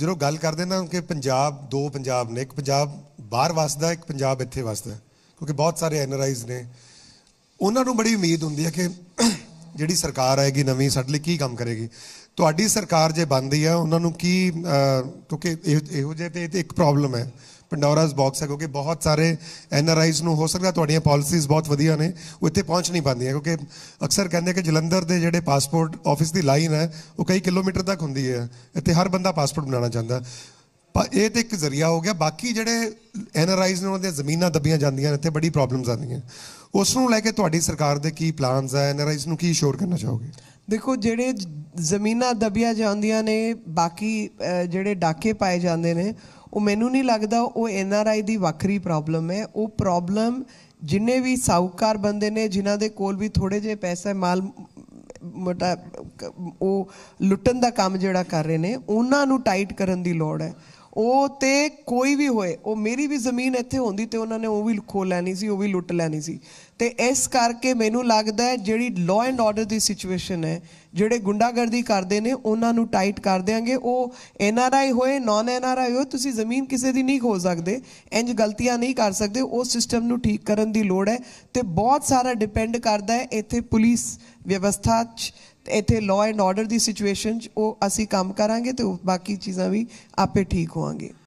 ਜਦੋਂ ਗੱਲ ਕਰਦੇ ਨਾ ਕਿ ਪੰਜਾਬ ਦੋ ਪੰਜਾਬ ਨੇ ਇੱਕ ਪੰਜਾਬ ਬਾਹਰ ਵਸਦਾ ਇੱਕ ਪੰਜਾਬ ਇੱਥੇ ਵਸਦਾ ਕਿਉਂਕਿ ਬਹੁਤ ਸਾਰੇ ਐਨਰਾਈਜ਼ ਨੇ ਉਹਨਾਂ ਨੂੰ ਬੜੀ ਉਮੀਦ ਹੁੰਦੀ ਹੈ ਕਿ ਜਿਹੜੀ ਸਰਕਾਰ ਆਏਗੀ ਨਵੀਂ ਸਾਡੇ ਲਈ ਕੀ ਕੰਮ ਕਰੇਗੀ ਤੁਹਾਡੀ ਸਰਕਾਰ ਜੇ ਬੰਦੀ ਆ ਉਹਨਾਂ ਨੂੰ ਕੀ ਕਿਉਂਕਿ ਇਹੋ ਜਿਹੇ ਤੇ ਇੱਕ ਪ੍ਰੋਬਲਮ ਹੈ ਪੰਡੋਰਾਸ ਬਾਕਸ ਹੈ ਕਿਉਂਕਿ ਬਹੁਤ ਸਾਰੇ ਐਨਆਰਆਈਜ਼ ਨੂੰ ਹੋ ਸਕਦਾ ਤੁਹਾਡੀਆਂ ਪਾਲਿਸੀਜ਼ ਬਹੁਤ ਵਧੀਆ ਨੇ ਉਹ ਇੱਥੇ ਪਹੁੰਚ ਨਹੀਂ ਪਾਉਂਦੀਆਂ ਕਿਉਂਕਿ ਅਕਸਰ ਕਹਿੰਦੇ ਕਿ ਜਲੰਧਰ ਦੇ ਜਿਹੜੇ ਪਾਸਪੋਰਟ ਆਫਿਸ ਦੀ ਲਾਈਨ ਹੈ ਉਹ ਕਈ ਕਿਲੋਮੀਟਰ ਤੱਕ ਹੁੰਦੀ ਹੈ ਇੱਥੇ ਹਰ ਬੰਦਾ ਪਾਸਪੋਰਟ ਬਣਾਉਣਾ ਚਾਹੁੰਦਾ ਪਰ ਇਹ ਤੇ ਇੱਕ ਜ਼ਰੀਆ ਹੋ ਗਿਆ ਬਾਕੀ ਜਿਹੜੇ ਐਨਰਾਈਜ਼ ਨੇ ਉਹਨਾਂ ਦੀਆਂ ਜ਼ਮੀਨਾਂ ਦੱਬੀਆਂ ਜਾਂਦੀਆਂ ਨੇ ਇੱਥੇ ਬੜੀ ਪ੍ਰੋਬਲਮਸ ਆਉਂਦੀਆਂ ਉਸ ਨੂੰ ਲੈ ਕੇ ਤੁਹਾਡੀ ਸਰਕਾਰ ਦੇ ਕੀ ਪਲਾਨਸ ਆ ਐਨਰਾਈਜ਼ ਨੂੰ ਕੀ ਸ਼ੋਰ ਕਰਨਾ ਚਾਹੋਗੇ ਦੇਖੋ ਜਿਹੜੇ ਜ਼ਮੀਨਾਂ ਦੱਬੀਆਂ ਜਾਂਦੀਆਂ ਨੇ ਬਾਕੀ ਜਿਹੜੇ ਡਾਕੇ ਪਾਏ ਜਾਂਦੇ ਨੇ ਉਹ ਮੈਨੂੰ ਨਹੀਂ ਲੱਗਦਾ ਉਹ ਐਨਆਰਆਈ ਦੀ ਵੱਖਰੀ ਪ੍ਰੋਬਲਮ ਹੈ ਉਹ ਪ੍ਰੋਬਲਮ ਜਿੰਨੇ ਵੀ ਸਾਊਕਾਰ ਬੰਦੇ ਨੇ ਜਿਨ੍ਹਾਂ ਦੇ ਕੋਲ ਵੀ ਥੋੜੇ ਜਿਹੇ ਪੈਸਾ ਮਾਲ ਮੋਟਾ ਉਹ ਲੁੱਟਣ ਦਾ ਕੰਮ ਜਿਹੜਾ ਕਰ ਰਹੇ ਨੇ ਉਹਨਾਂ ਨੂੰ ਟਾਈਟ ਕਰਨ ਦੀ ਲੋੜ ਹੈ ਉਹ ਤੇ ਕੋਈ ਵੀ ਹੋਏ ਉਹ ਮੇਰੀ ਵੀ ਜ਼ਮੀਨ ਇੱਥੇ ਹੁੰਦੀ ਤੇ ਉਹਨਾਂ ਨੇ ਉਹ ਵੀ ਖੋ ਲੈਣੀ ਸੀ ਉਹ ਵੀ ਲੁੱਟ ਲੈਣੀ ਸੀ ਤੇ ਇਸ ਕਰਕੇ ਮੈਨੂੰ ਲੱਗਦਾ ਹੈ ਜਿਹੜੀ ਲਾਅ ਐਂਡ ਆਰਡਰ ਦੀ ਸਿਚੁਏਸ਼ਨ ਹੈ ਜਿਹੜੇ ਗੁੰਡਾਗਰਦੀ ਕਰਦੇ ਨੇ ਉਹਨਾਂ ਨੂੰ ਟਾਈਟ ਕਰ ਦੇਾਂਗੇ ਉਹ ਐਨ ਆਰ ਆਈ ਹੋਏ ਨਾਨ ਐਨ ਆਰ ਆਈ ਹੋਏ ਤੁਸੀਂ ਜ਼ਮੀਨ ਕਿਸੇ ਦੀ ਨਹੀਂ ਖੋ ਸਕਦੇ ਇੰਜ ਗਲਤੀਆਂ ਨਹੀਂ ਕਰ ਸਕਦੇ ਉਹ ਸਿਸਟਮ ਨੂੰ ਠੀਕ ਕਰਨ ਦੀ ਲੋੜ ਹੈ ਤੇ ਬਹੁਤ ਸਾਰਾ ਡਿਪੈਂਡ ਕਰਦਾ ਹੈ ਇੱਥੇ ਪੁਲਿਸ ਵਿਵਸਥਾ 'ਚ ਇੱਥੇ ਲਾਅ ਐਂਡ ਆਰਡਰ ਦੀ ਸਿਚੁਏਸ਼ਨ 'ਚ ਉਹ ਅਸੀਂ ਕੰਮ ਕਰਾਂਗੇ ਤੇ ਬਾਕੀ ਚੀਜ਼ਾਂ ਵੀ ਆਪੇ ਠੀਕ ਹੋਣਗੇ